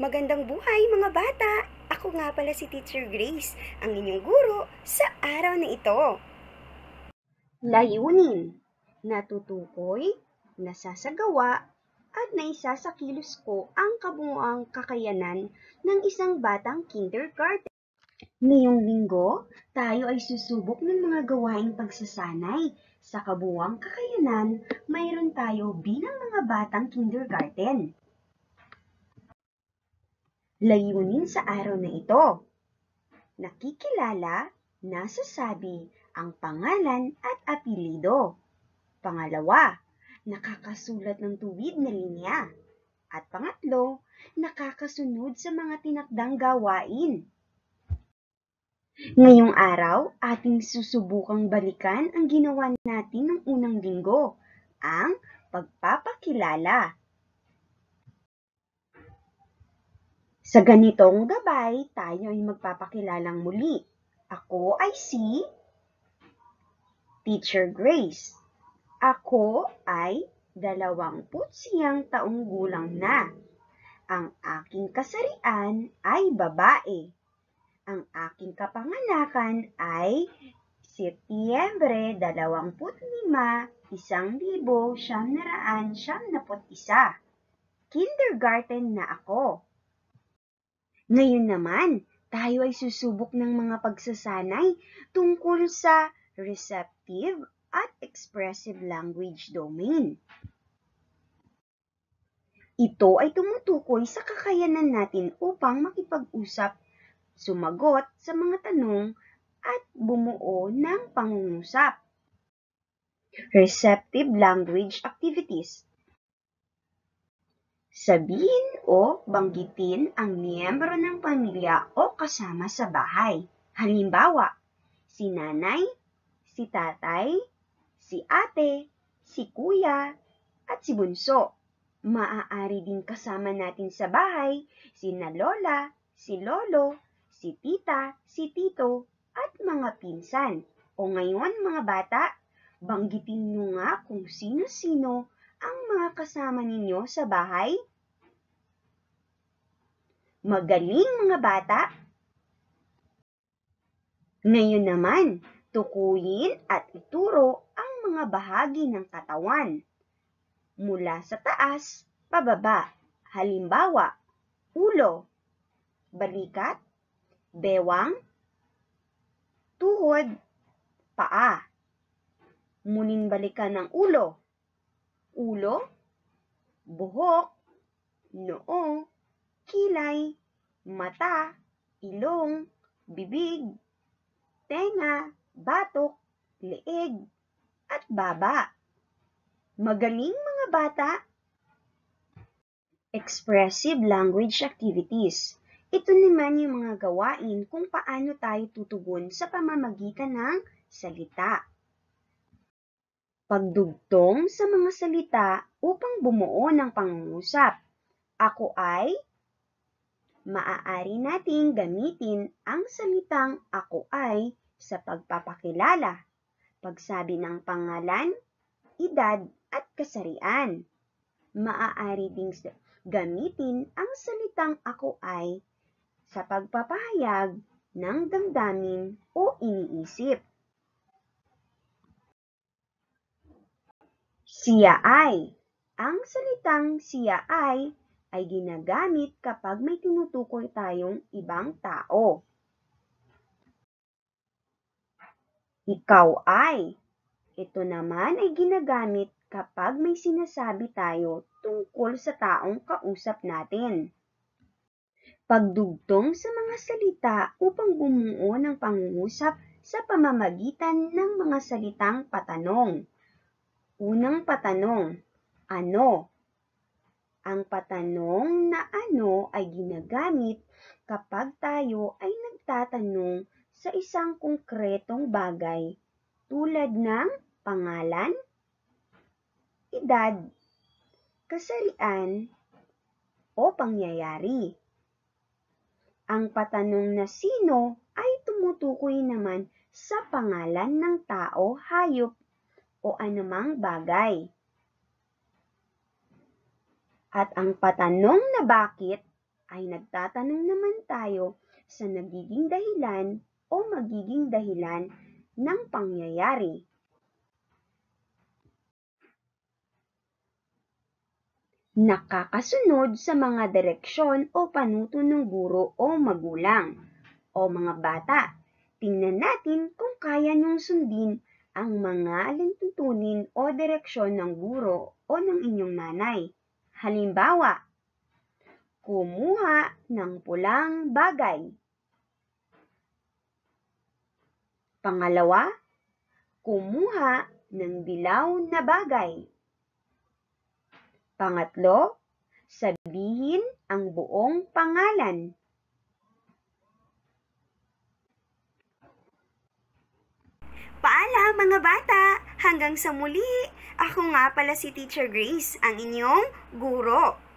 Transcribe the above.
Magandang buhay mga bata! Ako nga pala si Teacher Grace, ang inyong guro sa araw na ito. Layunin, natutukoy, nasasagawa, at naisasakilos ko ang kabuuang kakayanan ng isang batang kindergarten. Ngayong linggo, tayo ay susubok ng mga gawaing pagsasanay. Sa kabuuang kakayanan, mayroon tayo bilang mga batang kindergarten layunin sa araw na ito. Nakikilala, nasasabi ang pangalan at apelido. Pangalawa, nakakasulat ng tuwid na linya. At pangatlo, nakakasunod sa mga tinakdang gawain. Ngayong araw, ating susubukang balikan ang ginawa natin ng unang linggo, ang pagpapakilala. Sa ganitong gabay, tayo ay magpapakilalang muli. Ako ay si Teacher Grace. Ako ay dalawang putsiyang taong gulang na. Ang aking kasarian ay babae. Ang aking kapanganakan ay Setyembre 25, siyam na raan, isa. Kindergarten na ako. Ngayon naman, tayo ay susubok ng mga pagsasanay tungkol sa receptive at expressive language domain. Ito ay tumutukoy sa kakayanan natin upang makipag-usap, sumagot sa mga tanong at bumuo ng pangungusap. Receptive language activities Sabihin o banggitin ang miyembro ng pamilya o kasama sa bahay. Halimbawa, si nanay, si tatay, si ate, si kuya, at si bunso. Maaari din kasama natin sa bahay si na lola, si lolo, si tita, si tito, at mga pinsan. O ngayon mga bata, banggitin nyo nga kung sino-sino ang mga kasama ninyo sa bahay Magaling mga bata! Ngayon naman, tukuyin at ituro ang mga bahagi ng katawan. Mula sa taas, pababa. Halimbawa, ulo, balikat, bewang, tuhod, paa. Muling balikan ng ulo, ulo, buhok, noo, kilay, mata, ilong, bibig, tenga, batok, leeg, at baba. Magaling mga bata! Expressive language activities. Ito naman yung mga gawain kung paano tayo tutugon sa pamamagitan ng salita. Pagdugtong sa mga salita upang bumuo ng pangungusap. Ako ay maaari nating gamitin ang salitang ako ay sa pagpapakilala, pagsabi ng pangalan, edad at kasarian. Maaari ding gamitin ang salitang ako ay sa pagpapahayag ng damdamin o iniisip. Siya ay. Ang salitang siya ay ay ginagamit kapag may tinutukoy tayong ibang tao. Ikaw ay. Ito naman ay ginagamit kapag may sinasabi tayo tungkol sa taong kausap natin. Pagdugtong sa mga salita upang bumuo ng pangungusap sa pamamagitan ng mga salitang patanong. Unang patanong, ano? Ang patanong na ano ay ginagamit kapag tayo ay nagtatanong sa isang konkretong bagay tulad ng pangalan, edad, kasarian, o pangyayari. Ang patanong na sino ay tumutukoy naman sa pangalan ng tao, hayop, o anumang bagay. At ang patanong na bakit ay nagtatanong naman tayo sa nagiging dahilan o magiging dahilan ng pangyayari. Nakakasunod sa mga direksyon o panuto ng guro o magulang o mga bata. Tingnan natin kung kaya niyong sundin ang mga alintutunin o direksyon ng guro o ng inyong nanay. Halimbawa, kumuha ng pulang bagay. Pangalawa, kumuha ng dilaw na bagay. Pangatlo, sabihin ang buong pangalan. Paalam mga bata! Hanggang sa muli, ako nga pala si Teacher Grace, ang inyong guro.